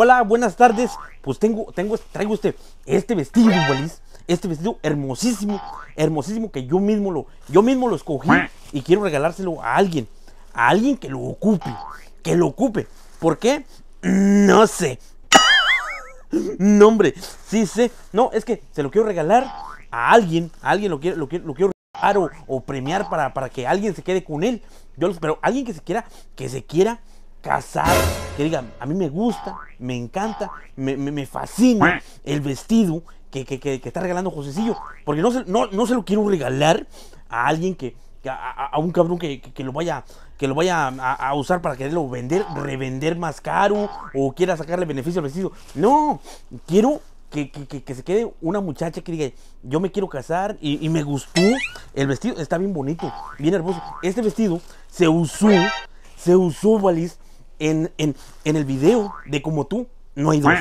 Hola, buenas tardes. Pues tengo, tengo, traigo este, este vestido, Walis. Este vestido hermosísimo, hermosísimo que yo mismo lo, yo mismo lo escogí y quiero regalárselo a alguien, a alguien que lo ocupe, que lo ocupe. ¿Por qué? No sé. no, hombre, sí sé. No, es que se lo quiero regalar a alguien, a alguien lo quiero, lo quiero, lo regalar o, premiar para, para que alguien se quede con él. Yo, pero alguien que se quiera, que se quiera casar, que diga, a mí me gusta, me encanta, me, fascina el vestido que, está regalando Josecillo. Porque no se, no, se lo quiero regalar a alguien que, a, un cabrón que, lo vaya, que lo vaya a, usar para quererlo vender, revender más caro o quiera sacarle beneficio al vestido. No, quiero que, se quede una muchacha que diga, yo me quiero casar y, me gustó el vestido, está bien bonito, bien hermoso. Este vestido se usó, se usó, Valis, en, en, en el video de como tú no hay dos.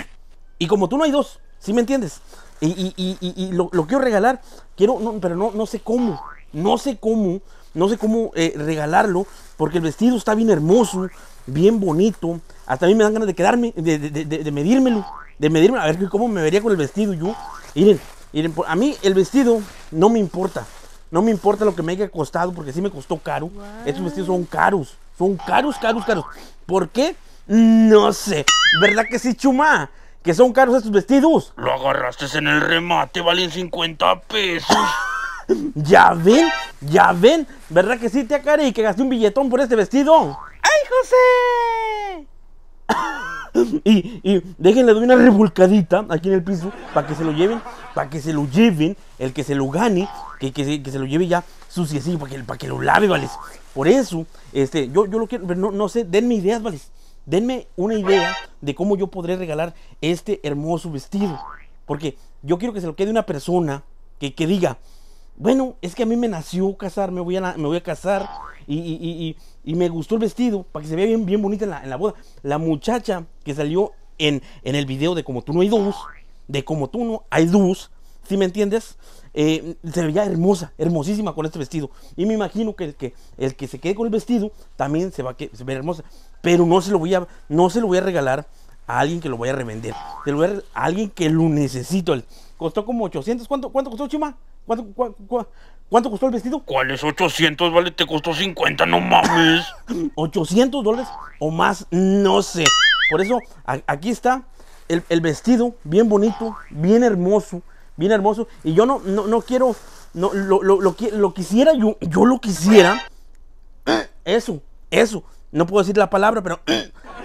Y como tú no hay dos, ¿sí me entiendes? Y, y, y, y lo, quiero regalar, quiero, pero no, no sé cómo, no sé cómo, no sé cómo eh, regalarlo, porque el vestido está bien hermoso, bien bonito, hasta a mí me dan ganas de quedarme, de, de, de, medírmelo, de medirme, a ver cómo me vería con el vestido yo. Miren, miren, a mí el vestido no me importa, no me importa lo que me haya costado, porque sí me costó caro, estos vestidos son caros, son caros, caros, caros. ¿Por qué? No sé. ¿Verdad que sí, Chuma? Que son caros estos vestidos. Lo agarraste en el remate, valen 50 pesos. ya ven, ya ven. ¿Verdad que sí, te acare y que gasté un billetón por este vestido? ¡Ay, José! y, déjenle doy una revolcadita aquí en el piso para que se lo lleven, para que se lo lleven, el que se lo gane, que, que se lo lleve ya para que, para que lo lave, ¿vale? Por eso, este, yo, lo quiero, no, no sé, denme ideas, ¿vale? Denme una idea de cómo yo podré regalar este hermoso vestido. Porque yo quiero que se lo quede una persona que, diga, bueno, es que a mí me nació casarme, voy a, me voy a casar y, y, me gustó el vestido para que se vea bien, bien bonita en la, la boda. La muchacha que salió en, en el video de Como tú no hay dos, de Como tú no hay dos, si me entiendes? Eh, se veía hermosa, hermosísima con este vestido. Y me imagino que el que, el que se quede con el vestido también se va a que, se ver hermosa. Pero no se, lo voy a, no se lo voy a regalar a alguien que lo vaya a revender. Se lo voy a, alguien que lo necesito. Costó como 800. ¿Cuánto, cuánto costó, Chima? ¿Cuánto, costó el vestido? ¿Cuál es 800? Vale, te costó 50, no mames. 800 dólares o más, no sé. Por eso, aquí está el, el vestido, bien bonito, bien hermoso bien hermoso. Y yo no, no, quiero, no, lo, lo, quisiera, yo, yo lo quisiera. Eso, eso. No puedo decir la palabra, pero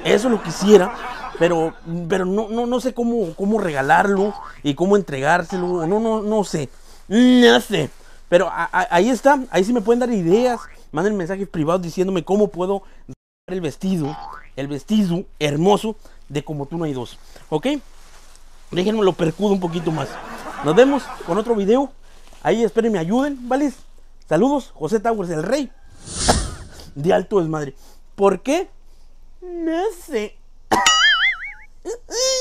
eso lo quisiera. Pero, pero no, no, sé cómo, cómo regalarlo y cómo entregárselo. No, no, no sé. No sé. Pero ahí está, ahí sí me pueden dar ideas. Manden mensajes privados diciéndome cómo puedo dar el vestido, el vestido hermoso de como tú no hay dos. ¿Ok? Déjenme lo percudo un poquito más. Nos vemos con otro video. Ahí esperen me ayuden, ¿vale? Saludos, José Towers, el rey de alto madre. ¿Por qué? No sé.